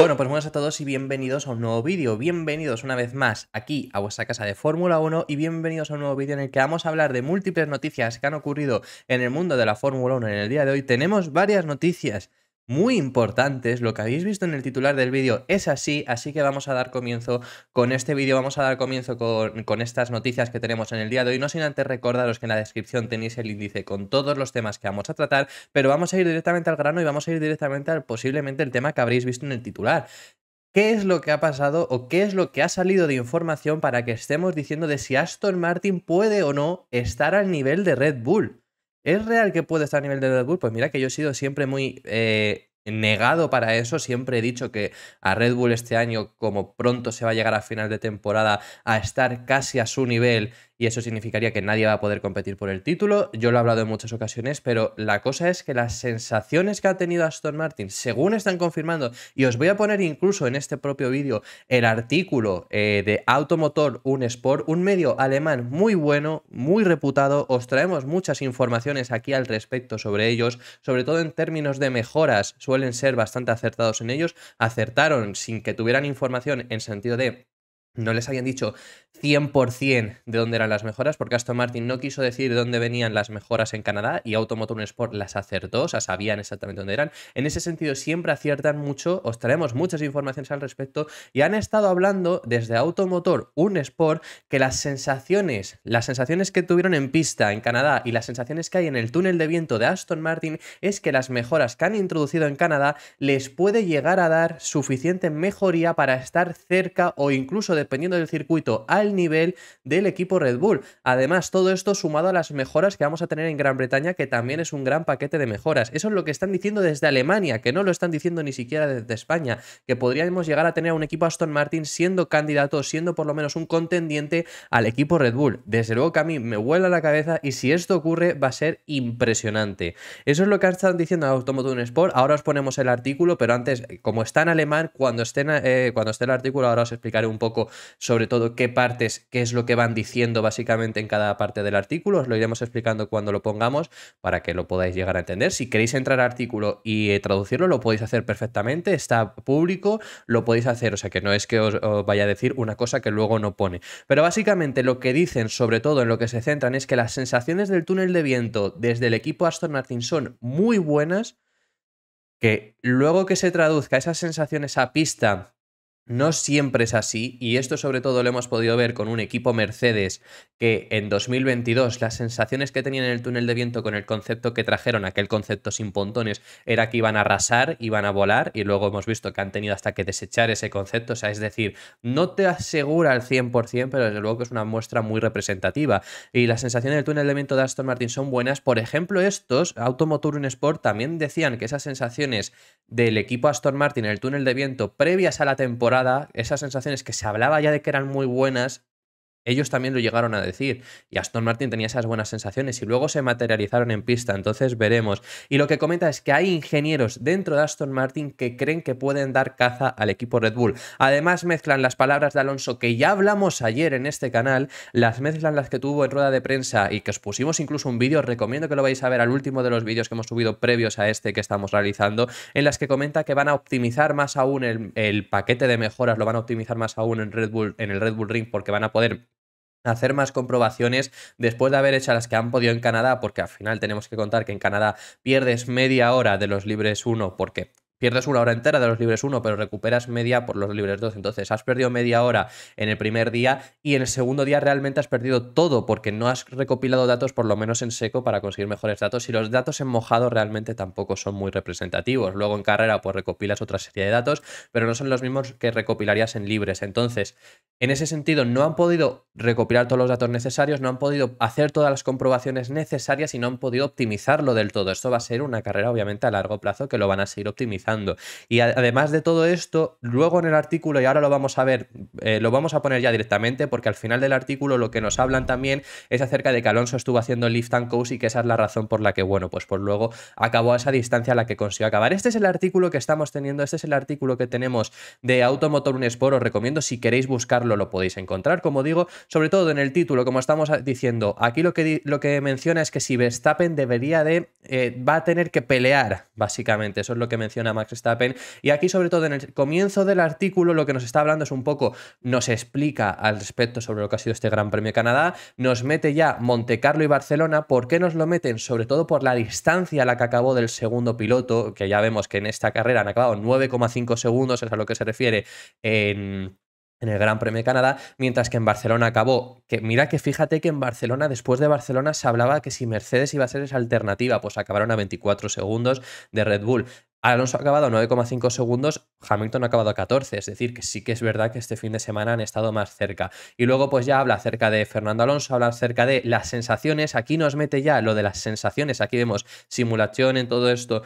Bueno, pues buenas a todos y bienvenidos a un nuevo vídeo. Bienvenidos una vez más aquí a vuestra casa de Fórmula 1 y bienvenidos a un nuevo vídeo en el que vamos a hablar de múltiples noticias que han ocurrido en el mundo de la Fórmula 1 en el día de hoy. Tenemos varias noticias muy importantes. Lo que habéis visto en el titular del vídeo es así, así que vamos a dar comienzo con este vídeo, vamos a dar comienzo con, estas noticias que tenemos en el día de hoy. No sin antes recordaros que en la descripción tenéis el índice con todos los temas que vamos a tratar, pero vamos a ir directamente al grano y vamos a ir directamente al posiblemente el tema que habréis visto en el titular. ¿Qué es lo que ha pasado o qué es lo que ha salido de información para que estemos diciendo de si Aston Martin puede o no estar al nivel de Red Bull? ¿Es real que puede estar a nivel de Red Bull? Pues mira que yo he sido siempre muy eh, negado para eso. Siempre he dicho que a Red Bull este año, como pronto se va a llegar a final de temporada, a estar casi a su nivel y eso significaría que nadie va a poder competir por el título. Yo lo he hablado en muchas ocasiones, pero la cosa es que las sensaciones que ha tenido Aston Martin, según están confirmando, y os voy a poner incluso en este propio vídeo el artículo eh, de Automotor Un Sport, un medio alemán muy bueno, muy reputado, os traemos muchas informaciones aquí al respecto sobre ellos, sobre todo en términos de mejoras suelen ser bastante acertados en ellos. Acertaron sin que tuvieran información en sentido de no les habían dicho 100% de dónde eran las mejoras, porque Aston Martin no quiso decir dónde venían las mejoras en Canadá y Automotor Sport las acertó, o sea, sabían exactamente dónde eran. En ese sentido, siempre aciertan mucho, os traemos muchas informaciones al respecto y han estado hablando desde Automotor Un que las sensaciones, las sensaciones que tuvieron en pista en Canadá y las sensaciones que hay en el túnel de viento de Aston Martin es que las mejoras que han introducido en Canadá les puede llegar a dar suficiente mejoría para estar cerca o incluso de dependiendo del circuito al nivel del equipo Red Bull. Además, todo esto sumado a las mejoras que vamos a tener en Gran Bretaña, que también es un gran paquete de mejoras. Eso es lo que están diciendo desde Alemania, que no lo están diciendo ni siquiera desde España, que podríamos llegar a tener a un equipo Aston Martin siendo candidato, siendo por lo menos un contendiente al equipo Red Bull. Desde luego que a mí me vuela la cabeza y si esto ocurre va a ser impresionante. Eso es lo que están diciendo a Automotor Sport. Ahora os ponemos el artículo, pero antes, como está en alemán, cuando, eh, cuando esté el artículo ahora os explicaré un poco sobre todo qué partes, qué es lo que van diciendo básicamente en cada parte del artículo. Os lo iremos explicando cuando lo pongamos para que lo podáis llegar a entender. Si queréis entrar al artículo y eh, traducirlo, lo podéis hacer perfectamente. Está público, lo podéis hacer. O sea que no es que os, os vaya a decir una cosa que luego no pone. Pero básicamente lo que dicen, sobre todo en lo que se centran, es que las sensaciones del túnel de viento desde el equipo Aston Martin son muy buenas que luego que se traduzca esas sensaciones a pista no siempre es así y esto sobre todo lo hemos podido ver con un equipo Mercedes que en 2022 las sensaciones que tenían en el túnel de viento con el concepto que trajeron, aquel concepto sin pontones, era que iban a arrasar, iban a volar y luego hemos visto que han tenido hasta que desechar ese concepto, o sea, es decir, no te asegura al 100%, pero desde luego que es una muestra muy representativa y las sensaciones del túnel de viento de Aston Martin son buenas, por ejemplo estos, Automotor Sport también decían que esas sensaciones del equipo Aston Martin en el túnel de viento previas a la temporada esas sensaciones que se hablaba ya de que eran muy buenas, ellos también lo llegaron a decir. Y Aston Martin tenía esas buenas sensaciones y luego se materializaron en pista, entonces veremos. Y lo que comenta es que hay ingenieros dentro de Aston Martin que creen que pueden dar caza al equipo Red Bull. Además mezclan las palabras de Alonso que ya hablamos ayer en este canal, las mezclan las que tuvo en rueda de prensa y que os pusimos incluso un vídeo, os recomiendo que lo vais a ver al último de los vídeos que hemos subido previos a este que estamos realizando, en las que comenta que van a optimizar más aún el, el paquete de mejoras, lo van a optimizar más aún en Red Bull, en el Red Bull Ring porque van a poder hacer más comprobaciones después de haber hecho las que han podido en Canadá, porque al final tenemos que contar que en Canadá pierdes media hora de los libres 1 porque pierdes una hora entera de los libres 1, pero recuperas media por los libres 2. Entonces has perdido media hora en el primer día y en el segundo día realmente has perdido todo porque no has recopilado datos, por lo menos en seco, para conseguir mejores datos. Y los datos en mojado realmente tampoco son muy representativos. Luego en carrera, pues recopilas otra serie de datos, pero no son los mismos que recopilarías en libres. Entonces, en ese sentido, no han podido recopilar todos los datos necesarios, no han podido hacer todas las comprobaciones necesarias y no han podido optimizarlo del todo. Esto va a ser una carrera, obviamente, a largo plazo que lo van a seguir optimizando. Y además de todo esto, luego en el artículo, y ahora lo vamos a ver, eh, lo vamos a poner ya directamente, porque al final del artículo lo que nos hablan también es acerca de que Alonso estuvo haciendo lift and coast y que esa es la razón por la que, bueno, pues por luego acabó a esa distancia a la que consiguió acabar. Este es el artículo que estamos teniendo, este es el artículo que tenemos de Automotor Unespor, Os recomiendo si queréis buscarlo lo podéis encontrar, como digo, sobre todo en el título, como estamos diciendo. Aquí lo que, lo que menciona es que si Verstappen debería de, eh, va a tener que pelear, básicamente, eso es lo que menciona Max Verstappen. Y aquí, sobre todo en el comienzo del artículo, lo que nos está hablando es un poco, nos explica al respecto sobre lo que ha sido este Gran Premio Canadá, nos mete ya Monte Carlo y Barcelona, ¿por qué nos lo meten? Sobre todo por la distancia a la que acabó del segundo piloto, que ya vemos que en esta carrera han acabado 9,5 segundos, es a lo que se refiere en en el Gran Premio de Canadá, mientras que en Barcelona acabó. Que mira que fíjate que en Barcelona, después de Barcelona, se hablaba que si Mercedes iba a ser esa alternativa, pues acabaron a 24 segundos de Red Bull. Alonso ha acabado a 9,5 segundos, Hamilton ha acabado a 14, es decir, que sí que es verdad que este fin de semana han estado más cerca. Y luego pues ya habla acerca de Fernando Alonso, habla acerca de las sensaciones, aquí nos mete ya lo de las sensaciones, aquí vemos simulación en todo esto,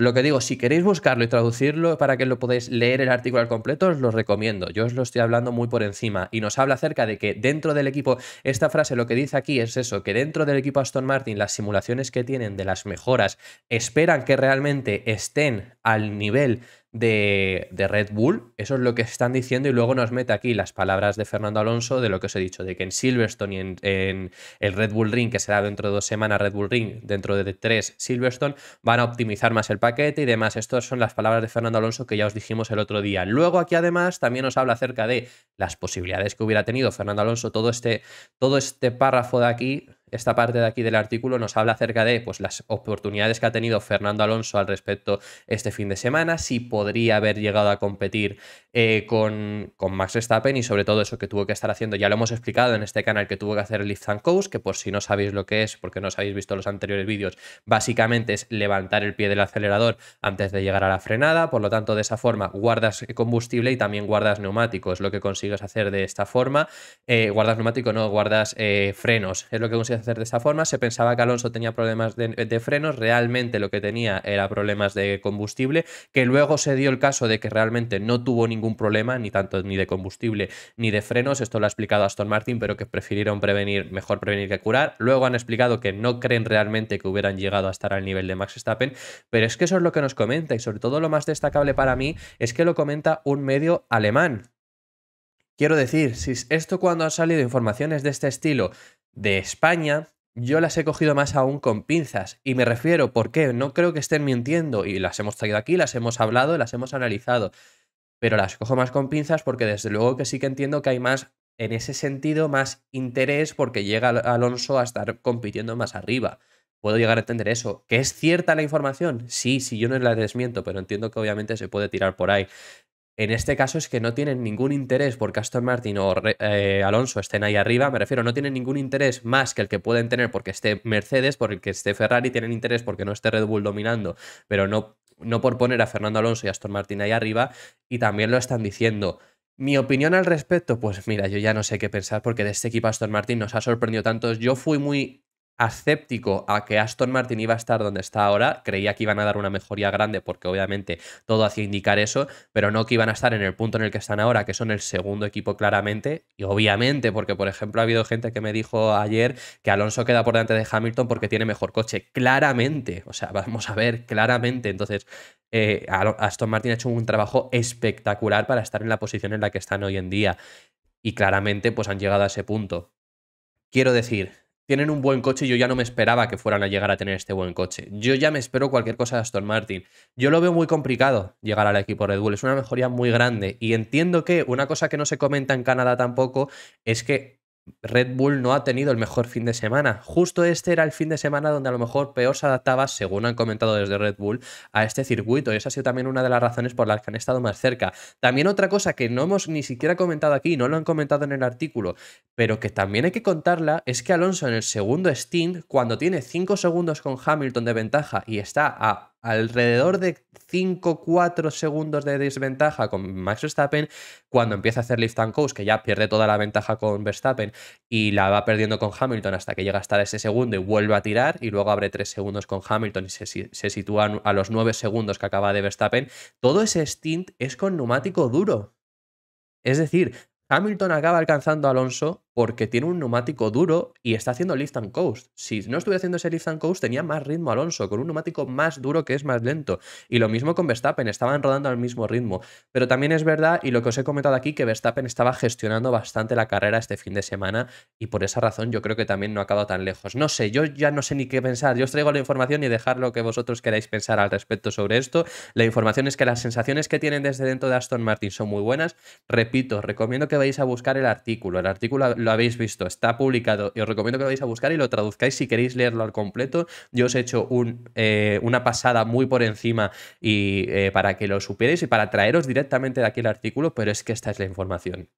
lo que digo, si queréis buscarlo y traducirlo para que lo podáis leer el artículo al completo, os lo recomiendo. Yo os lo estoy hablando muy por encima y nos habla acerca de que dentro del equipo, esta frase lo que dice aquí es eso, que dentro del equipo Aston Martin las simulaciones que tienen de las mejoras esperan que realmente estén al nivel de, Red Bull. Eso es lo que están diciendo y luego nos mete aquí las palabras de Fernando Alonso de lo que os he dicho, de que en Silverstone y en, el Red Bull Ring, que será dentro de dos semanas Red Bull Ring, dentro de tres Silverstone, van a optimizar más el paquete y demás. Estas son las palabras de Fernando Alonso que ya os dijimos el otro día. Luego aquí además también nos habla acerca de las posibilidades que hubiera tenido Fernando Alonso. Todo este, todo este párrafo de aquí esta parte de aquí del artículo nos habla acerca de pues, las oportunidades que ha tenido Fernando Alonso al respecto este fin de semana, si podría haber llegado a competir eh, con, con, Max Verstappen y sobre todo eso que tuvo que estar haciendo. Ya lo hemos explicado en este canal que tuvo que hacer Lift and Coast, que por si no sabéis lo que es, porque no os habéis visto los anteriores vídeos, básicamente es levantar el pie del acelerador antes de llegar a la frenada, por lo tanto de esa forma guardas combustible y también guardas neumáticos, lo que consigues hacer de esta forma, eh, guardas neumático, no, guardas eh, frenos, es lo que consigues hacer de esa forma. Se pensaba que Alonso tenía problemas de, frenos, realmente lo que tenía era problemas de combustible, que luego se dio el caso de que realmente no tuvo ningún problema, ni tanto ni de combustible ni de frenos. Esto lo ha explicado Aston Martin, pero que prefirieron prevenir, mejor prevenir que curar. Luego han explicado que no creen realmente que hubieran llegado a estar al nivel de Max Stappen, pero es que eso es lo que nos comenta y sobre todo lo más destacable para mí es que lo comenta un medio alemán. Quiero decir, si esto cuando han salido informaciones de este estilo de España, yo las he cogido más aún con pinzas. Y me refiero, ¿por qué? No creo que estén mintiendo. Y las hemos traído aquí, las hemos hablado, las hemos analizado. Pero las cojo más con pinzas porque desde luego que sí que entiendo que hay más, en ese sentido, más interés porque llega Alonso a estar compitiendo más arriba. Puedo llegar a entender eso. ¿Que es cierta la información? Sí, sí, yo no la desmiento, pero entiendo que obviamente se puede tirar por ahí. En este caso es que no tienen ningún interés porque Aston Martin o eh, Alonso estén ahí arriba, me refiero, no tienen ningún interés más que el que pueden tener porque esté Mercedes, porque esté Ferrari, tienen interés porque no esté Red Bull dominando, pero no, no por poner a Fernando Alonso y Aston Martin ahí arriba, y también lo están diciendo. Mi opinión al respecto, pues mira, yo ya no sé qué pensar porque de este equipo Aston Martin nos ha sorprendido tanto. Yo fui muy ascéptico a que Aston Martin iba a estar donde está ahora, creía que iban a dar una mejoría grande porque obviamente todo hacía indicar eso, pero no que iban a estar en el punto en el que están ahora, que son el segundo equipo claramente, y obviamente porque por ejemplo ha habido gente que me dijo ayer que Alonso queda por delante de Hamilton porque tiene mejor coche, claramente, o sea, vamos a ver, claramente, entonces eh, Aston Martin ha hecho un trabajo espectacular para estar en la posición en la que están hoy en día, y claramente pues han llegado a ese punto. Quiero decir, tienen un buen coche y yo ya no me esperaba que fueran a llegar a tener este buen coche. Yo ya me espero cualquier cosa de Aston Martin. Yo lo veo muy complicado llegar al equipo Red Bull, es una mejoría muy grande y entiendo que una cosa que no se comenta en Canadá tampoco es que Red Bull no ha tenido el mejor fin de semana. Justo este era el fin de semana donde a lo mejor peor se adaptaba, según han comentado desde Red Bull, a este circuito. Y esa ha sido también una de las razones por las que han estado más cerca. También otra cosa que no hemos ni siquiera comentado aquí, no lo han comentado en el artículo, pero que también hay que contarla, es que Alonso en el segundo stint, cuando tiene 5 segundos con Hamilton de ventaja y está a alrededor de 5-4 segundos de desventaja con Max Verstappen, cuando empieza a hacer lift and coast, que ya pierde toda la ventaja con Verstappen y la va perdiendo con Hamilton hasta que llega a estar ese segundo y vuelve a tirar y luego abre 3 segundos con Hamilton y se, se sitúa a los 9 segundos que acaba de Verstappen, todo ese stint es con neumático duro. Es decir, Hamilton acaba alcanzando a Alonso porque tiene un neumático duro y está haciendo lift and coast. Si no estuviera haciendo ese lift and coast, tenía más ritmo Alonso, con un neumático más duro que es más lento. Y lo mismo con Verstappen, estaban rodando al mismo ritmo. Pero también es verdad, y lo que os he comentado aquí, que Verstappen estaba gestionando bastante la carrera este fin de semana y por esa razón yo creo que también no ha acabado tan lejos. No sé, yo ya no sé ni qué pensar. Yo os traigo la información y dejar lo que vosotros queráis pensar al respecto sobre esto. La información es que las sensaciones que tienen desde dentro de Aston Martin son muy buenas. Repito, recomiendo que vayáis a buscar el artículo. El artículo lo habéis visto, está publicado y os recomiendo que lo vais a buscar y lo traduzcáis si queréis leerlo al completo. Yo os he hecho eh, una pasada muy por encima y, eh, para que lo supierais y para traeros directamente de aquí el artículo, pero es que esta es la información.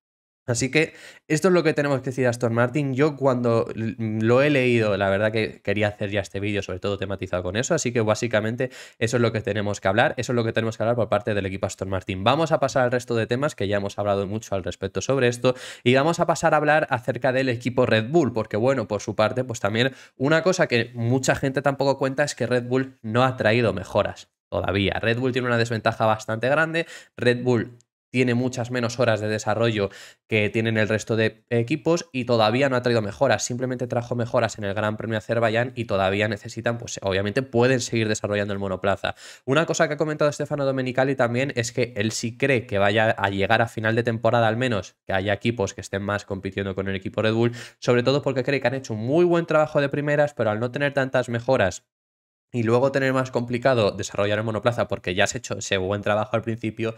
Así que esto es lo que tenemos que decir a Aston Martin. Yo cuando lo he leído, la verdad que quería hacer ya este vídeo, sobre todo tematizado con eso, así que básicamente eso es lo que tenemos que hablar, eso es lo que tenemos que hablar por parte del equipo Aston Martin. Vamos a pasar al resto de temas, que ya hemos hablado mucho al respecto sobre esto, y vamos a pasar a hablar acerca del equipo Red Bull, porque bueno, por su parte, pues también una cosa que mucha gente tampoco cuenta es que Red Bull no ha traído mejoras todavía. Red Bull tiene una desventaja bastante grande. Red Bull tiene muchas menos horas de desarrollo que tienen el resto de equipos y todavía no ha traído mejoras, simplemente trajo mejoras en el Gran Premio de Azerbaiyán y todavía necesitan, pues obviamente pueden seguir desarrollando el monoplaza. Una cosa que ha comentado Stefano Domenicali también es que él sí cree que vaya a llegar a final de temporada al menos, que haya equipos que estén más compitiendo con el equipo Red Bull, sobre todo porque cree que han hecho un muy buen trabajo de primeras, pero al no tener tantas mejoras y luego tener más complicado desarrollar el monoplaza porque ya has hecho ese buen trabajo al principio,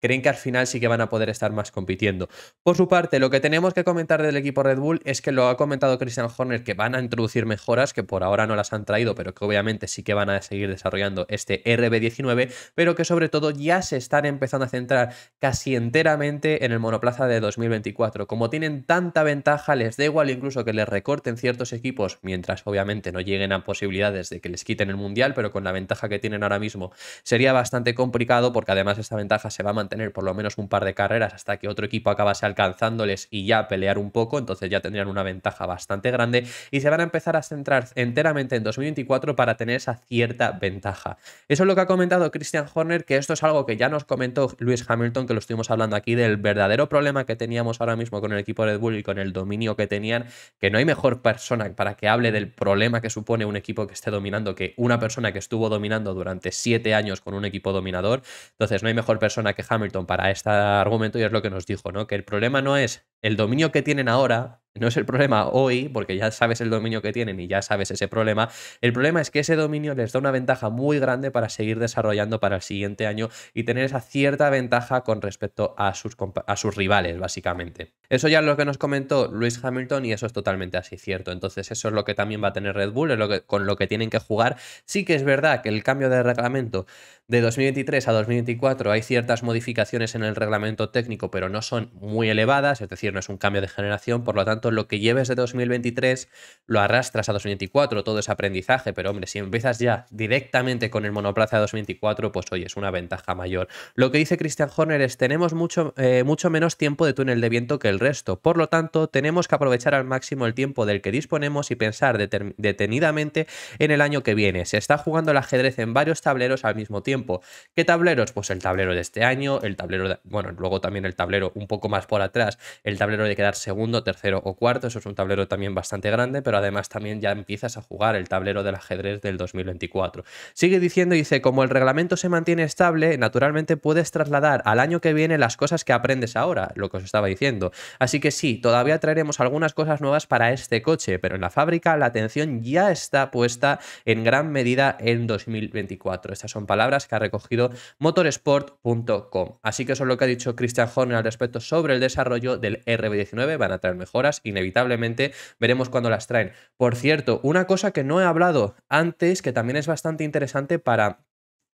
creen que al final sí que van a poder estar más compitiendo. Por su parte, lo que tenemos que comentar del equipo Red Bull es que lo ha comentado Christian Horner que van a introducir mejoras que por ahora no las han traído, pero que obviamente sí que van a seguir desarrollando este RB19, pero que sobre todo ya se están empezando a centrar casi enteramente en el monoplaza de 2024. Como tienen tanta ventaja, les da igual incluso que les recorten ciertos equipos, mientras obviamente no lleguen a posibilidades de que les quiten el Mundial, pero con la ventaja que tienen ahora mismo sería bastante complicado porque además esta ventaja se va a mantener por lo menos un par de carreras hasta que otro equipo acabase alcanzándoles y ya pelear un poco, entonces ya tendrían una ventaja bastante grande y se van a empezar a centrar enteramente en 2024 para tener esa cierta ventaja. Eso es lo que ha comentado Christian Horner, que esto es algo que ya nos comentó Luis Hamilton, que lo estuvimos hablando aquí del verdadero problema que teníamos ahora mismo con el equipo Red Bull y con el dominio que tenían, que no hay mejor persona para que hable del problema que supone un equipo que esté dominando que una persona que estuvo dominando durante siete años con un equipo dominador. Entonces, no hay mejor persona que Hamilton para este argumento y es lo que nos dijo, ¿no? Que el problema no es el dominio que tienen ahora no es el problema hoy, porque ya sabes el dominio que tienen y ya sabes ese problema. El problema es que ese dominio les da una ventaja muy grande para seguir desarrollando para el siguiente año y tener esa cierta ventaja con respecto a sus, rivales, básicamente. Eso ya es lo que nos comentó Luis Hamilton y eso es totalmente así cierto. Entonces eso es lo que también va a tener Red Bull, es con lo que tienen que jugar. Sí que es verdad que el cambio de reglamento de 2023 a 2024 hay ciertas modificaciones en el reglamento técnico, pero no son muy elevadas, es decir, es un cambio de generación, por lo tanto, lo que lleves de 2023 lo arrastras a 2024, todo es aprendizaje, pero hombre, si empiezas ya directamente con el monoplaza de 2024, pues oye, es una ventaja mayor. Lo que dice Christian Horner es, tenemos mucho, eh, mucho menos tiempo de túnel de viento que el resto, por lo tanto, tenemos que aprovechar al máximo el tiempo del que disponemos y pensar detenidamente en el año que viene. Se está jugando el ajedrez en varios tableros al mismo tiempo. ¿Qué tableros? Pues el tablero de este año, el tablero, bueno, luego también el tablero un poco más por atrás, el el tablero de quedar segundo, tercero o cuarto. Eso es un tablero también bastante grande, pero además también ya empiezas a jugar el tablero del ajedrez del 2024. Sigue diciendo, dice, como el reglamento se mantiene estable, naturalmente puedes trasladar al año que viene las cosas que aprendes ahora, lo que os estaba diciendo. Así que sí, todavía traeremos algunas cosas nuevas para este coche, pero en la fábrica la atención ya está puesta en gran medida en 2024. Estas son palabras que ha recogido motorsport.com. Así que eso es lo que ha dicho Christian Horner al respecto sobre el desarrollo del RB19, van a traer mejoras, inevitablemente veremos cuándo las traen. Por cierto, una cosa que no he hablado antes, que también es bastante interesante para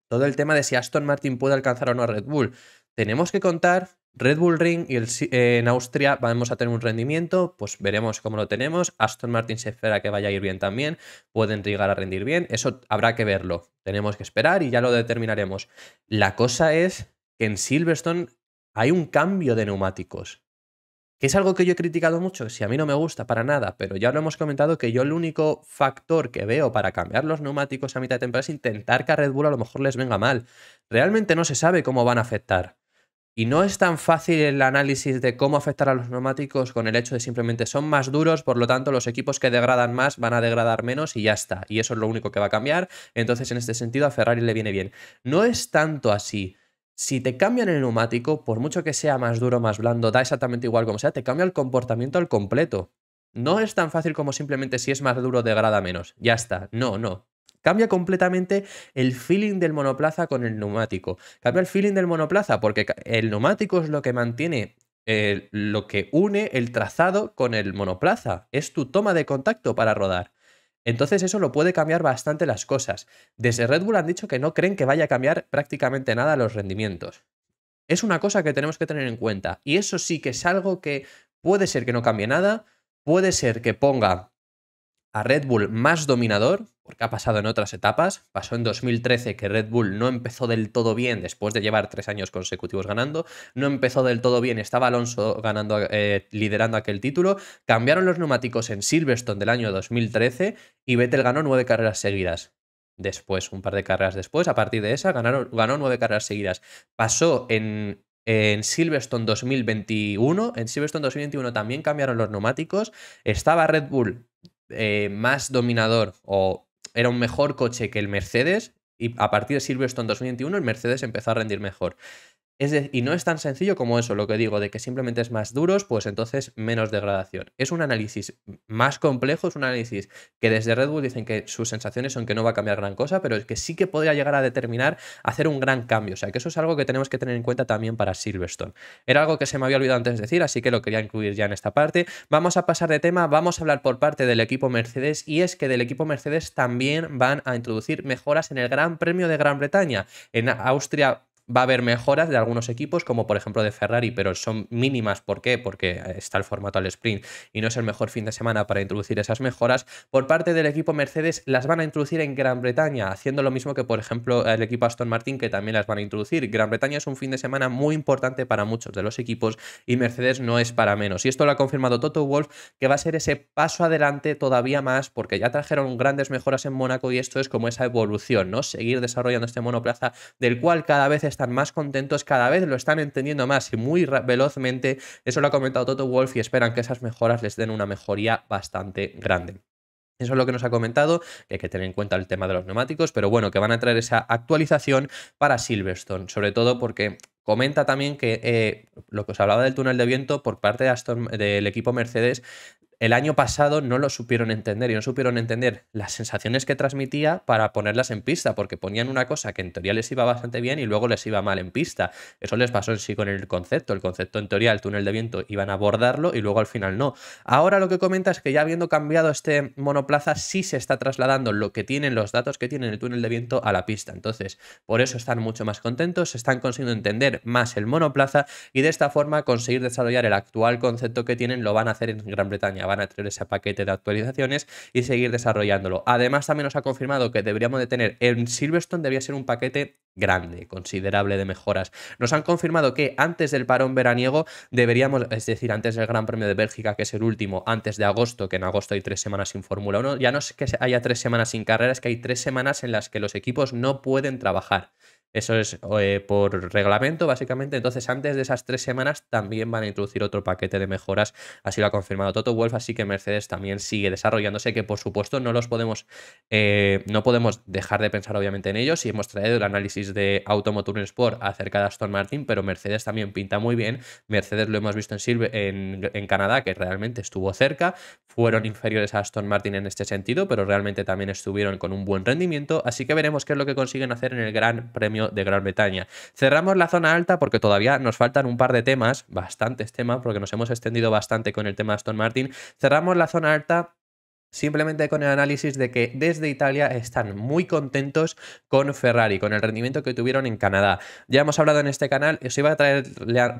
todo el tema de si Aston Martin puede alcanzar o no a Red Bull. Tenemos que contar Red Bull Ring y eh, en Austria vamos a tener un rendimiento, pues veremos cómo lo tenemos. Aston Martin se espera que vaya a ir bien también, pueden llegar a rendir bien, eso habrá que verlo. Tenemos que esperar y ya lo determinaremos. La cosa es que en Silverstone hay un cambio de neumáticos. Que es algo que yo he criticado mucho, si a mí no me gusta para nada, pero ya lo hemos comentado que yo el único factor que veo para cambiar los neumáticos a mitad de temporada es intentar que a Red Bull a lo mejor les venga mal. Realmente no se sabe cómo van a afectar. Y no es tan fácil el análisis de cómo afectar a los neumáticos con el hecho de simplemente son más duros, por lo tanto los equipos que degradan más van a degradar menos y ya está. Y eso es lo único que va a cambiar. Entonces en este sentido a Ferrari le viene bien. No es tanto así. Si te cambian el neumático, por mucho que sea más duro, más blando, da exactamente igual como sea, te cambia el comportamiento al completo. No es tan fácil como simplemente si es más duro degrada menos. Ya está. No, no. Cambia completamente el feeling del monoplaza con el neumático. Cambia el feeling del monoplaza porque el neumático es lo que mantiene eh, lo que une el trazado con el monoplaza. Es tu toma de contacto para rodar. Entonces eso lo puede cambiar bastante las cosas. Desde Red Bull han dicho que no creen que vaya a cambiar prácticamente nada los rendimientos. Es una cosa que tenemos que tener en cuenta. Y eso sí que es algo que puede ser que no cambie nada, puede ser que ponga a Red Bull más dominador, porque ha pasado en otras etapas. Pasó en 2013 que Red Bull no empezó del todo bien después de llevar tres años consecutivos ganando. No empezó del todo bien, estaba Alonso ganando, eh, liderando aquel título. Cambiaron los neumáticos en Silverstone del año 2013 y Vettel ganó nueve carreras seguidas. Después, un par de carreras después, a partir de esa, ganaron, ganó nueve carreras seguidas. Pasó en en Silverstone 2021. En Silverstone 2021 también cambiaron los neumáticos. Estaba Red Bull eh, más dominador o era un mejor coche que el Mercedes y a partir de Silverstone 2021 el Mercedes empezó a rendir mejor y no es tan sencillo como eso, lo que digo, de que simplemente es más duros, pues entonces menos degradación. Es un análisis más complejo, es un análisis que desde Red Bull dicen que sus sensaciones son que no va a cambiar gran cosa, pero es que sí que podría llegar a determinar hacer un gran cambio. O sea, que eso es algo que tenemos que tener en cuenta también para Silverstone. Era algo que se me había olvidado antes de decir, así que lo quería incluir ya en esta parte. Vamos a pasar de tema, vamos a hablar por parte del equipo Mercedes y es que del equipo Mercedes también van a introducir mejoras en el Gran Premio de Gran Bretaña. En Austria Va a haber mejoras de algunos equipos, como por ejemplo de Ferrari, pero son mínimas. ¿Por qué? Porque eh, está el formato al sprint y no es el mejor fin de semana para introducir esas mejoras. Por parte del equipo Mercedes, las van a introducir en Gran Bretaña, haciendo lo mismo que, por ejemplo, el equipo Aston Martin, que también las van a introducir. Gran Bretaña es un fin de semana muy importante para muchos de los equipos y Mercedes no es para menos. Y esto lo ha confirmado Toto Wolf, que va a ser ese paso adelante todavía más, porque ya trajeron grandes mejoras en Mónaco y esto es como esa evolución, ¿no? Seguir desarrollando este monoplaza del cual cada vez está están más contentos, cada vez lo están entendiendo más y muy velozmente. Eso lo ha comentado Toto Wolf y esperan que esas mejoras les den una mejoría bastante grande. Eso es lo que nos ha comentado, que hay que tener en cuenta el tema de los neumáticos, pero bueno, que van a traer esa actualización para Silverstone, sobre todo porque comenta también que eh, lo que os hablaba del túnel de viento por parte del equipo Mercedes el año pasado no lo supieron entender y no supieron entender las sensaciones que transmitía para ponerlas en pista, porque ponían una cosa que en teoría les iba bastante bien y luego les iba mal en pista. Eso les pasó en sí con el concepto. El concepto en teoría el túnel de viento iban a abordarlo y luego al final no. Ahora lo que comenta es que ya habiendo cambiado este monoplaza, sí se está trasladando lo que tienen, los datos que tienen el túnel de viento a la pista. Entonces, por eso están mucho más contentos, están consiguiendo entender más el monoplaza y de esta forma conseguir desarrollar el actual concepto que tienen lo van a hacer en Gran Bretaña van a tener ese paquete de actualizaciones y seguir desarrollándolo. Además, también nos ha confirmado que deberíamos de tener en Silverstone debía ser un paquete grande, considerable de mejoras. Nos han confirmado que antes del parón veraniego deberíamos, es decir, antes del Gran Premio de Bélgica, que es el último, antes de agosto, que en agosto hay tres semanas sin Fórmula 1, ya no es que haya tres semanas sin carreras, es que hay tres semanas en las que los equipos no pueden trabajar. Eso es eh, por reglamento, básicamente. Entonces, antes de esas tres semanas también van a introducir otro paquete de mejoras. Así lo ha confirmado Toto Wolf. Así que Mercedes también sigue desarrollándose, que por supuesto no los podemos, eh, no podemos dejar de pensar obviamente en ellos. Y hemos traído el análisis de Automotor Sport acerca de Aston Martin, pero Mercedes también pinta muy bien. Mercedes lo hemos visto en, Silve, en, en Canadá, que realmente estuvo cerca. Fueron inferiores a Aston Martin en este sentido, pero realmente también estuvieron con un buen rendimiento. Así que veremos qué es lo que consiguen hacer en el Gran Premio de Gran Bretaña. Cerramos la zona alta porque todavía nos faltan un par de temas, bastantes temas, porque nos hemos extendido bastante con el tema de Aston Martin. Cerramos la zona alta simplemente con el análisis de que desde Italia están muy contentos con Ferrari, con el rendimiento que tuvieron en Canadá. Ya hemos hablado en este canal, os iba a traer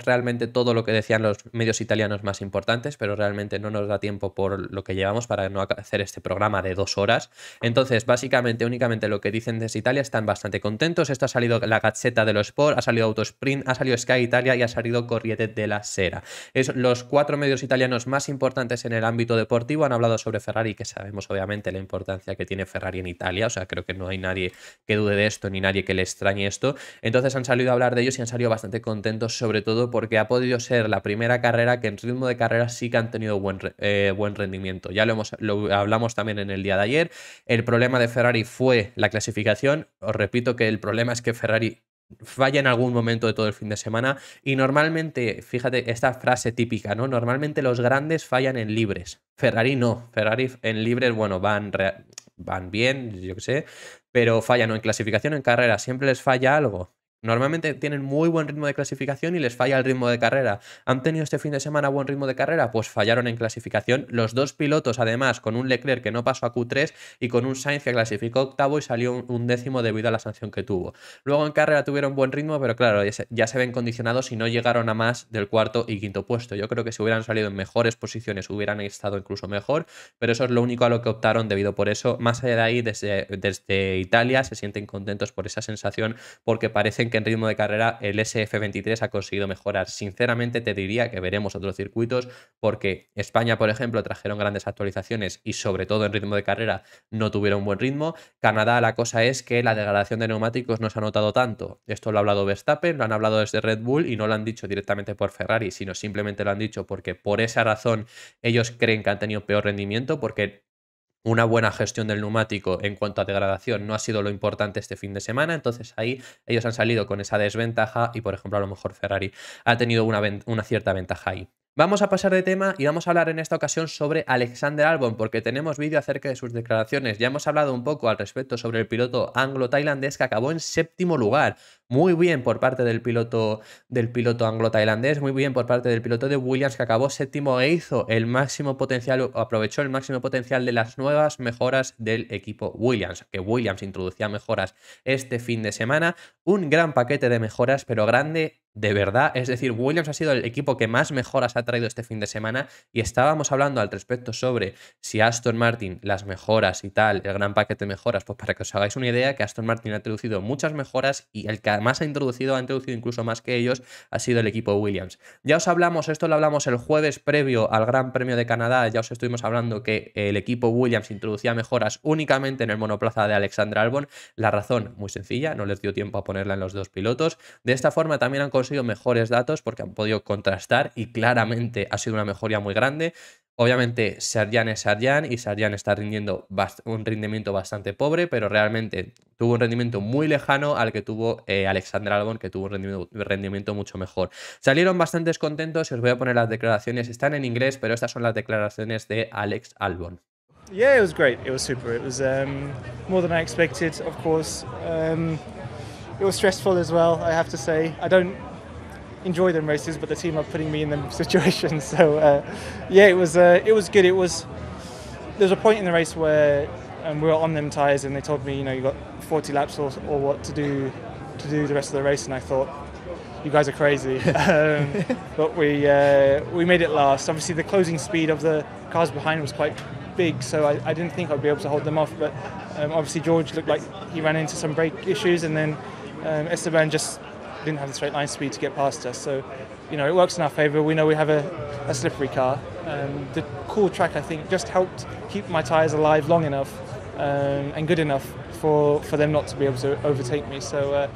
realmente todo lo que decían los medios italianos más importantes, pero realmente no nos da tiempo por lo que llevamos para no hacer este programa de dos horas. Entonces, básicamente, únicamente lo que dicen desde Italia están bastante contentos. Esto ha salido la de los Sport, ha salido Autosprint, ha salido Sky Italia y ha salido de della Sera. Es los cuatro medios italianos más importantes en el ámbito deportivo han hablado sobre Ferrari que sabemos obviamente la importancia que tiene Ferrari en Italia, o sea, creo que no hay nadie que dude de esto ni nadie que le extrañe esto. Entonces han salido a hablar de ellos y han salido bastante contentos, sobre todo porque ha podido ser la primera carrera que en ritmo de carrera sí que han tenido buen, eh, buen rendimiento. Ya lo, hemos, lo hablamos también en el día de ayer. El problema de Ferrari fue la clasificación. Os repito que el problema es que Ferrari falla en algún momento de todo el fin de semana y normalmente, fíjate, esta frase típica, ¿no? Normalmente los grandes fallan en libres. Ferrari no, Ferrari en libres, bueno, van, van bien, yo qué sé, pero fallan en clasificación, en carrera, siempre les falla algo. Normalmente tienen muy buen ritmo de clasificación y les falla el ritmo de carrera. ¿Han tenido este fin de semana buen ritmo de carrera? Pues fallaron en clasificación. Los dos pilotos, además, con un Leclerc que no pasó a Q3 y con un Sainz que clasificó octavo y salió un décimo debido a la sanción que tuvo. Luego en carrera tuvieron buen ritmo, pero claro, ya se ven condicionados y no llegaron a más del cuarto y quinto puesto. Yo creo que si hubieran salido en mejores posiciones hubieran estado incluso mejor, pero eso es lo único a lo que optaron debido por eso. Más allá de ahí, desde, Italia se sienten contentos por esa sensación porque parecen que en ritmo de carrera el SF23 ha conseguido mejorar. Sinceramente te diría que veremos otros circuitos porque España, por ejemplo, trajeron grandes actualizaciones y sobre todo en ritmo de carrera no tuvieron buen ritmo. Canadá la cosa es que la degradación de neumáticos no se ha notado tanto. Esto lo ha hablado Verstappen, lo han hablado desde Red Bull y no lo han dicho directamente por Ferrari, sino simplemente lo han dicho porque por esa razón ellos creen que han tenido peor rendimiento porque una buena gestión del neumático en cuanto a degradación no ha sido lo importante este fin de semana, entonces ahí ellos han salido con esa desventaja y por ejemplo a lo mejor Ferrari ha tenido una, una cierta ventaja ahí. Vamos a pasar de tema y vamos a hablar en esta ocasión sobre Alexander Albon, porque tenemos vídeo acerca de sus declaraciones. Ya hemos hablado un poco al respecto sobre el piloto anglo-tailandés que acabó en séptimo lugar. Muy bien por parte del piloto, del piloto anglo-tailandés, muy bien por parte del piloto de Williams que acabó séptimo e hizo el máximo potencial, aprovechó el máximo potencial de las nuevas mejoras del equipo Williams, que Williams introducía mejoras este fin de semana. Un gran paquete de mejoras, pero grande de verdad. Es decir, Williams ha sido el equipo que más mejoras ha traído este fin de semana y estábamos hablando al respecto sobre si Aston Martin, las mejoras y tal, el gran paquete de mejoras, pues para que os hagáis una idea, que Aston Martin ha introducido muchas mejoras y el que más ha introducido, ha introducido incluso más que ellos, ha sido el equipo Williams. Ya os hablamos, esto lo hablamos el jueves previo al Gran Premio de Canadá, ya os estuvimos hablando que el equipo Williams introducía mejoras únicamente en el monoplaza de Alexander Albon. La razón, muy sencilla, no les dio tiempo a ponerla en los dos pilotos. De esta forma también han sido mejores datos porque han podido contrastar y claramente ha sido una mejoría muy grande. Obviamente Sarjan es Sarjan y Sarjan está rindiendo un rendimiento bastante pobre, pero realmente tuvo un rendimiento muy lejano al que tuvo eh, Alexander Albon, que tuvo un rendimiento, mucho mejor. Salieron bastantes contentos y os voy a poner las declaraciones. Están en inglés, pero estas son las declaraciones de Alex Albon. Yeah, it was great. It was super. It was um, more than I expected, of course. Um, it was stressful as well, I have to say. I don't enjoy them races, but the team are putting me in them situations. So uh, yeah, it was uh, it was good. It was there was a point in the race where um, we were on them tires, and they told me you know you got 40 laps or, or what to do to do the rest of the race, and I thought you guys are crazy. um, but we uh, we made it last. Obviously, the closing speed of the cars behind was quite big, so I, I didn't think I'd be able to hold them off. But um, obviously, George looked like he ran into some brake issues, and then um, Esteban just didn't have the straight line speed to get past us. So, you know, it works in our favour. We know we have a, a slippery car. Um, the cool track, I think, just helped keep my tyres alive long enough um, and good enough for, for them not to be able to overtake me. So, uh,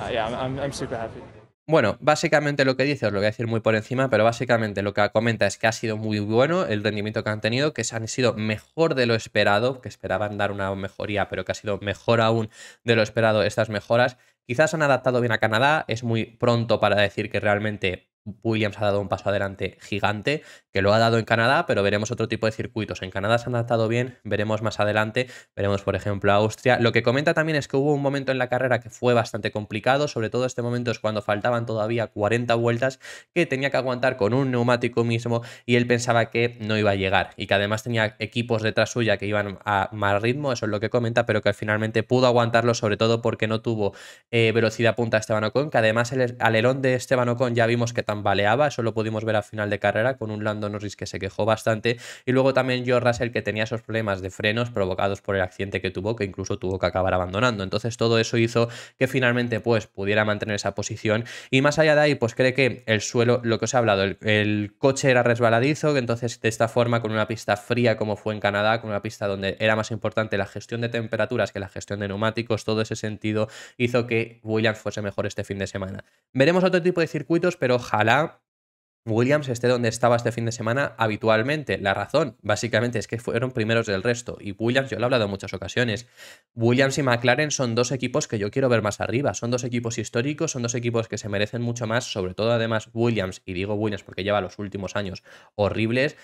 uh, yeah, I'm, I'm super happy. Bueno, básicamente lo que dice, os lo voy a decir muy por encima, pero básicamente lo que comenta es que ha sido muy bueno el rendimiento que han tenido, que han sido mejor de lo esperado, que esperaban dar una mejoría, pero que ha sido mejor aún de lo esperado estas mejoras Quizás han adaptado bien a Canadá, es muy pronto para decir que realmente Williams ha dado un paso adelante gigante, que lo ha dado en Canadá, pero veremos otro tipo de circuitos. En Canadá se han adaptado bien, veremos más adelante, veremos por ejemplo Austria. Lo que comenta también es que hubo un momento en la carrera que fue bastante complicado, sobre todo este momento es cuando faltaban todavía 40 vueltas que tenía que aguantar con un neumático mismo y él pensaba que no iba a llegar y que además tenía equipos detrás suya que iban a mal ritmo, eso es lo que comenta, pero que finalmente pudo aguantarlo sobre todo porque no tuvo eh, velocidad punta Esteban Ocon, que además el alerón de Esteban Ocon ya vimos que también baleaba, eso lo pudimos ver a final de carrera con un Lando Norris que se quejó bastante y luego también George Russell que tenía esos problemas de frenos mm. provocados por el accidente que tuvo, que incluso tuvo que acabar abandonando. Entonces todo eso hizo que finalmente pues pudiera mantener esa posición y más allá de ahí pues cree que el suelo, lo que os he hablado, el, coche era resbaladizo, que entonces de esta forma con una pista fría como fue en Canadá, con una pista donde era más importante la gestión de temperaturas que la gestión de neumáticos, todo ese sentido hizo que Williams fuese mejor este fin de semana. Veremos otro tipo de circuitos, pero ojalá ojalá Williams esté donde estaba este fin de semana habitualmente. La razón, básicamente, es que fueron primeros del resto. Y Williams, yo lo he hablado en muchas ocasiones, Williams y McLaren son dos equipos que yo quiero ver más arriba. Son dos equipos históricos, son dos equipos que se merecen mucho más, sobre todo además Williams, y digo Williams porque lleva los últimos años horribles.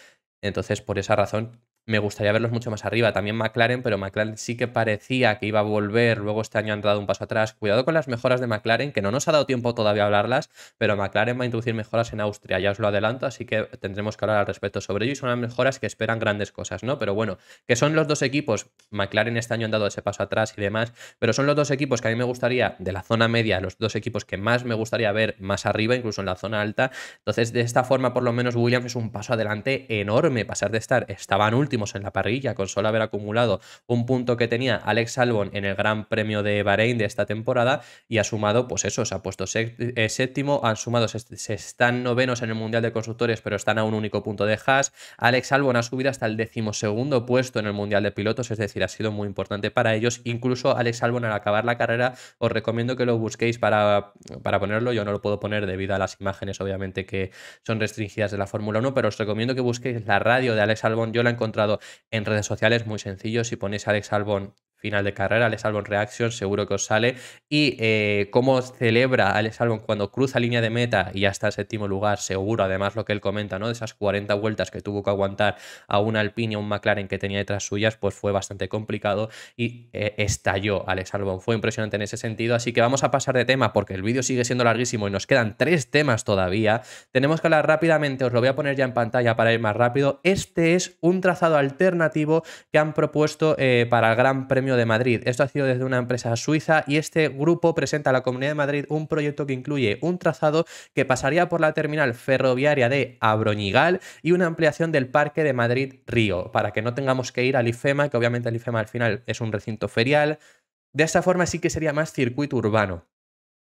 Entonces, por esa razón, me gustaría verlos mucho más arriba. También McLaren, pero McLaren sí que parecía que iba a volver, luego este año han dado un paso atrás. Cuidado con las mejoras de McLaren, que no nos ha dado tiempo todavía a hablarlas, pero McLaren va a introducir mejoras en Austria, ya os lo adelanto, así que tendremos que hablar al respecto sobre ello y son las mejoras que esperan grandes cosas, ¿no? Pero bueno, que son los dos equipos, McLaren este año han dado ese paso atrás y demás, pero son los dos equipos que a mí me gustaría, de la zona media, los dos equipos que más me gustaría ver más arriba, incluso en la zona alta. Entonces, de esta forma, por lo menos, Williams es un paso adelante enorme, pasar de estar, estaban últimos, en la parrilla, con solo haber acumulado un punto que tenía Alex Albon en el Gran Premio de Bahrein de esta temporada y ha sumado, pues eso, se ha puesto eh, séptimo, han sumado, se, están novenos en el Mundial de Constructores, pero están a un único punto de Haas. Alex Albon ha subido hasta el decimosegundo puesto en el Mundial de Pilotos, es decir, ha sido muy importante para ellos. Incluso Alex Albon al acabar la carrera, os recomiendo que lo busquéis para, para ponerlo, yo no lo puedo poner debido a las imágenes, obviamente, que son restringidas de la Fórmula 1, pero os recomiendo que busquéis la radio de Alex Albon, yo la he encontrado en redes sociales muy sencillo. Si ponéis Alex Albon final de carrera, Alex Albon Reaction, seguro que os sale. Y eh, cómo celebra Alex Albon cuando cruza línea de meta y ya está en séptimo lugar, seguro, además lo que él comenta, ¿no? De esas 40 vueltas que tuvo que aguantar a un Alpine y un McLaren que tenía detrás suyas, pues fue bastante complicado y eh, estalló Alex Albon. Fue impresionante en ese sentido, así que vamos a pasar de tema porque el vídeo sigue siendo larguísimo y nos quedan tres temas todavía. Tenemos que hablar rápidamente, os lo voy a poner ya en pantalla para ir más rápido. Este es un trazado alternativo que han propuesto eh, para el Gran Premio de Madrid. Esto ha sido desde una empresa suiza y este grupo presenta a la Comunidad de Madrid un proyecto que incluye un trazado que pasaría por la terminal ferroviaria de Abroñigal y una ampliación del Parque de Madrid Río, para que no tengamos que ir al IFEMA, que obviamente el IFEMA al final es un recinto ferial. De esta forma sí que sería más circuito urbano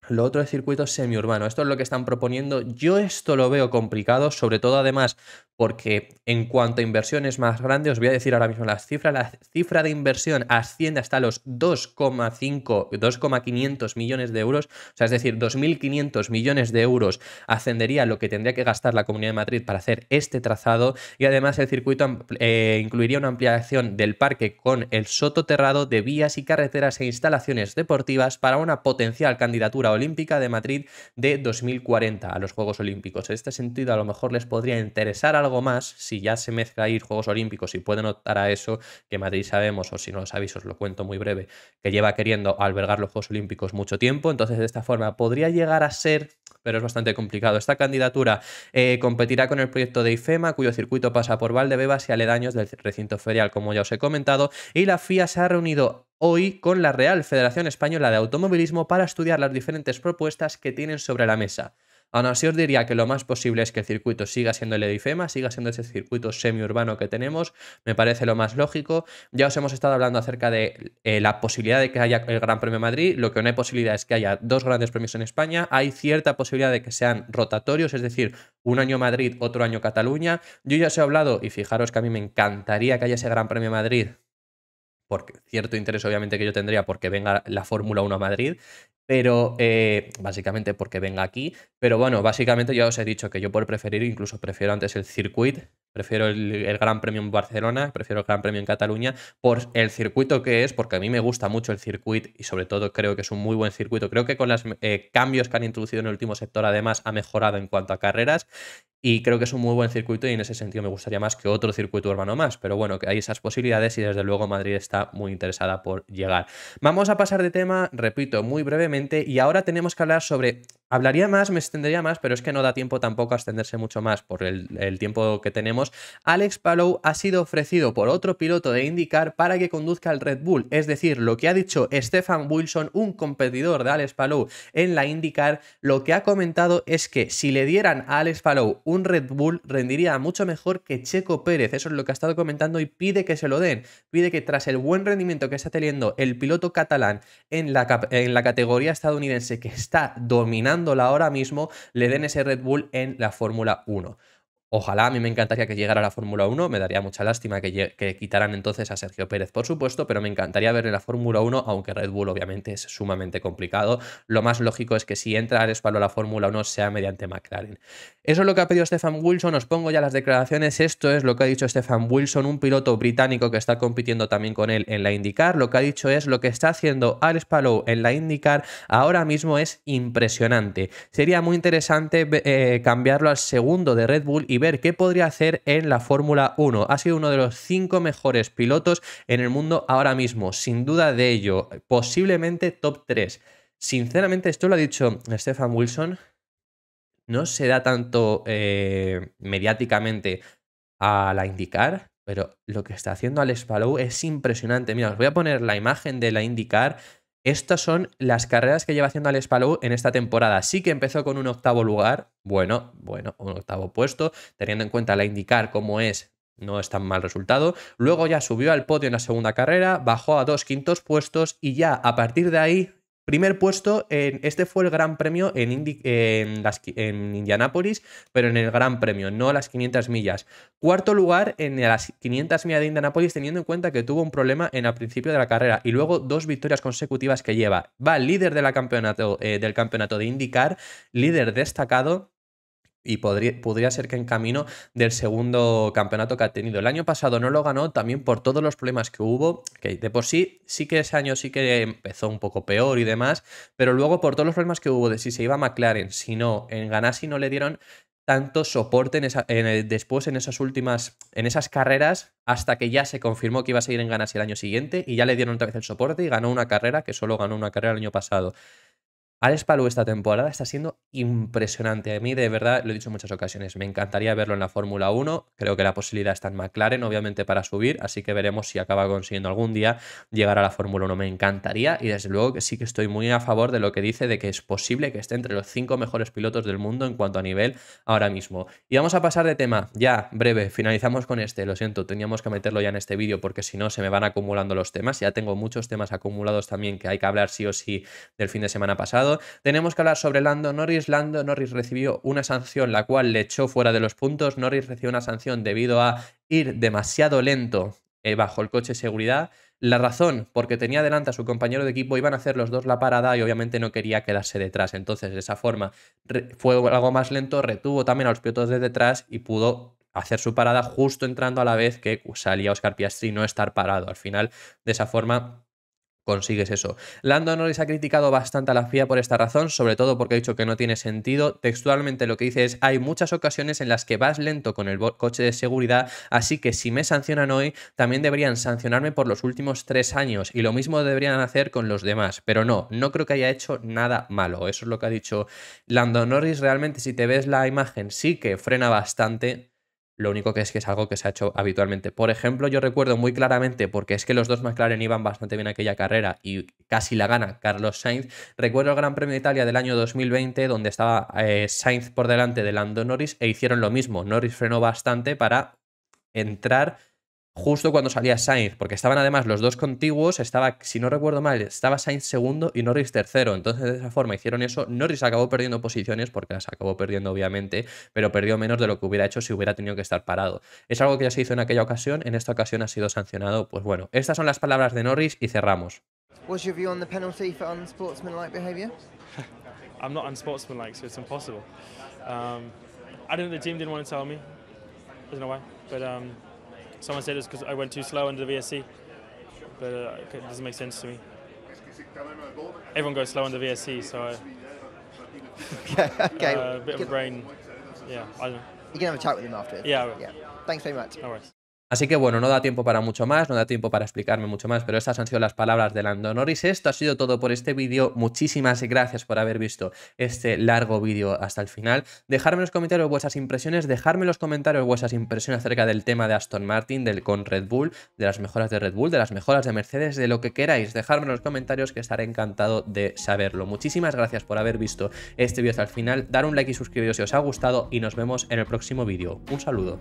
lo otro es circuito semiurbano. Esto es lo que están proponiendo. Yo esto lo veo complicado, sobre todo además porque en cuanto a inversiones más grandes, os voy a decir ahora mismo las cifras. La cifra de inversión asciende hasta los 2,5, 2,500 millones de euros. O sea, es decir, 2.500 millones de euros ascendería lo que tendría que gastar la Comunidad de Madrid para hacer este trazado. Y además el circuito eh, incluiría una ampliación del parque con el sototerrado de vías y carreteras e instalaciones deportivas para una potencial candidatura Olímpica de Madrid de 2040 a los Juegos Olímpicos. En este sentido, a lo mejor les podría interesar algo más si ya se mezcla ir Juegos Olímpicos y pueden optar a eso, que Madrid sabemos, o si no lo sabéis, os lo cuento muy breve, que lleva queriendo albergar los Juegos Olímpicos mucho tiempo. Entonces, de esta forma podría llegar a ser, pero es bastante complicado. Esta candidatura eh, competirá con el proyecto de IFEMA, cuyo circuito pasa por Valdebebas y aledaños del recinto ferial, como ya os he comentado, y la FIA se ha reunido hoy con la Real Federación Española de Automovilismo para estudiar las diferentes propuestas que tienen sobre la mesa. Aún así os diría que lo más posible es que el circuito siga siendo el Edifema, siga siendo ese circuito semiurbano que tenemos, me parece lo más lógico. Ya os hemos estado hablando acerca de eh, la posibilidad de que haya el Gran Premio Madrid, lo que no hay posibilidad es que haya dos grandes premios en España, hay cierta posibilidad de que sean rotatorios, es decir, un año Madrid, otro año Cataluña. Yo ya os he hablado, y fijaros que a mí me encantaría que haya ese Gran Premio Madrid por cierto interés obviamente que yo tendría porque venga la Fórmula 1 a Madrid pero eh, básicamente porque venga aquí. Pero bueno, básicamente ya os he dicho que yo por preferir, incluso prefiero antes el circuito, prefiero el, Gran Premio en Barcelona, prefiero el Gran Premio en Cataluña, por el circuito que es, porque a mí me gusta mucho el circuito y sobre todo creo que es un muy buen circuito. Creo que con los eh, cambios que han introducido en el último sector además ha mejorado en cuanto a carreras y creo que es un muy buen circuito y en ese sentido me gustaría más que otro circuito urbano más, pero bueno, que hay esas posibilidades y desde luego Madrid está muy interesada por llegar. Vamos a pasar de tema, repito, muy brevemente y ahora tenemos que hablar sobre hablaría más, me extendería más, pero es que no da tiempo tampoco a extenderse mucho más por el, tiempo que tenemos. Alex Palou ha sido ofrecido por otro piloto de IndyCar para que conduzca al Red Bull. Es decir, lo que ha dicho Stefan Wilson, un competidor de Alex Palou en la IndyCar, lo que ha comentado es que si le dieran a Alex Palou un Red Bull, rendiría mucho mejor que Checo Pérez. Eso es lo que ha estado comentando y pide que se lo den. Pide que tras el buen rendimiento que está teniendo el piloto catalán en la categoría estadounidense que está dominando, ahora mismo, le den ese Red Bull en la Fórmula 1. Ojalá, a mí me encantaría que llegara a la Fórmula 1, me daría mucha lástima que, quitaran entonces a Sergio Pérez, por supuesto, pero me encantaría verle la Fórmula 1, aunque Red Bull obviamente es sumamente complicado. Lo más lógico es que si entra Ares Palo a la Fórmula 1 sea mediante McLaren. Eso es lo que ha pedido Stefan Wilson, os pongo ya las declaraciones, esto es lo que ha dicho Stefan Wilson, un piloto británico que está compitiendo también con él en la IndyCar, lo que ha dicho es lo que está haciendo Ares Palou en la IndyCar ahora mismo es impresionante. Sería muy interesante eh, cambiarlo al segundo de Red Bull y ver qué podría hacer en la Fórmula 1. Ha sido uno de los cinco mejores pilotos en el mundo ahora mismo, sin duda de ello, posiblemente top 3. Sinceramente, esto lo ha dicho Stefan Wilson, no se da tanto eh, mediáticamente a la indicar, pero lo que está haciendo al Palou es impresionante. Mira, os voy a poner la imagen de la indicar estas son las carreras que lleva haciendo Alex Palou en esta temporada. Sí que empezó con un octavo lugar, bueno, bueno, un octavo puesto, teniendo en cuenta la indicar cómo es, no es tan mal resultado. Luego ya subió al podio en la segunda carrera, bajó a dos quintos puestos y ya a partir de ahí Primer puesto, en, este fue el gran premio en, Indianápolis, pero en el gran premio, no las 500 millas. Cuarto lugar en las 500 millas de Indianápolis, teniendo en cuenta que tuvo un problema en el principio de la carrera y luego dos victorias consecutivas que lleva. Va líder campeonato, eh, del campeonato de IndyCar, líder destacado y podría, podría, ser que en camino del segundo campeonato que ha tenido. El año pasado no lo ganó también por todos los problemas que hubo, que de por sí sí que ese año sí que empezó un poco peor y demás, pero luego por todos los problemas que hubo de si se iba a McLaren, si no, en Ganassi no le dieron tanto soporte después en esas últimas, en esas carreras, hasta que ya se confirmó que iba a seguir en Ganassi el año siguiente y ya le dieron otra vez el soporte y ganó una carrera, que solo ganó una carrera el año pasado. Alex Palou esta temporada está siendo impresionante. A mí, de verdad, lo he dicho en muchas ocasiones, me encantaría verlo en la Fórmula 1. Creo que la posibilidad está en McLaren, obviamente, para subir, así que veremos si acaba consiguiendo algún día llegar a la Fórmula 1. Me encantaría y desde luego que sí que estoy muy a favor de lo que dice de que es posible que esté entre los cinco mejores pilotos del mundo en cuanto a nivel ahora mismo. Y vamos a pasar de tema, ya, breve, finalizamos con este, lo siento, teníamos que meterlo ya en este vídeo porque si no se me van acumulando los temas. Ya tengo muchos temas acumulados también que hay que hablar sí o sí del fin de semana pasado tenemos que hablar sobre Lando Norris. Lando Norris recibió una sanción, la cual le echó fuera de los puntos. Norris recibió una sanción debido a ir demasiado lento eh, bajo el coche de seguridad. La razón, porque tenía delante a su compañero de equipo, iban a hacer los dos la parada y obviamente no quería quedarse detrás. Entonces, de esa forma, fue algo más lento, retuvo también a los pilotos de detrás y pudo hacer su parada justo entrando a la vez que salía Oscar Piastri no estar parado. Al final, de esa forma, consigues eso. Lando Norris ha criticado bastante a la FIA por esta razón, sobre todo porque ha dicho que no tiene sentido. Textualmente lo que dice es, hay muchas ocasiones en las que vas lento con el coche de seguridad, así que si me sancionan hoy, también deberían sancionarme por los últimos tres años y lo mismo deberían hacer con los demás. Pero no, no creo que haya hecho nada malo. Eso es lo que ha dicho Lando Norris. Realmente si te ves la imagen, sí que frena bastante lo único que es que es algo que se ha hecho habitualmente. Por ejemplo, yo recuerdo muy claramente, porque es que los dos McLaren iban bastante bien aquella carrera y casi la gana Carlos Sainz. Recuerdo el Gran Premio de Italia del año 2020, donde estaba eh, Sainz por delante de Lando Norris e hicieron lo mismo. Norris frenó bastante para entrar justo cuando salía Sainz, porque estaban además los dos contiguos, estaba, si no recuerdo mal, estaba Sainz segundo y Norris tercero, entonces de esa forma hicieron eso, Norris acabó perdiendo posiciones, porque las acabó perdiendo obviamente, pero perdió menos de lo que hubiera hecho si hubiera tenido que estar parado. Es algo que ya se hizo en aquella ocasión, en esta ocasión ha sido sancionado, pues bueno, estas son las palabras de Norris y cerramos. someone said it's because I went too slow under the VSC, but uh, it doesn't make sense to me. Everyone goes slow under VSC, so I, okay. Uh, a bit of a brain. Yeah, I don't know. You can have a chat with him after. Yeah, Yeah. Thanks very much. No worries. Así que bueno, no da tiempo para mucho más, no da tiempo para explicarme mucho más, pero estas han sido las palabras de Landon Norris. Esto ha sido todo por este vídeo. Muchísimas gracias por haber visto este largo vídeo hasta el final. dejadme en los comentarios vuestras impresiones, dejadme en los comentarios vuestras impresiones acerca del tema de Aston Martin, del con Red Bull, de las mejoras de Red Bull, de las mejoras de Mercedes, de lo que queráis. Dejadme en los comentarios que estaré encantado de saberlo. Muchísimas gracias por haber visto este vídeo hasta el final. Dar un like y suscribiros si os ha gustado y nos vemos en el próximo vídeo. Un saludo.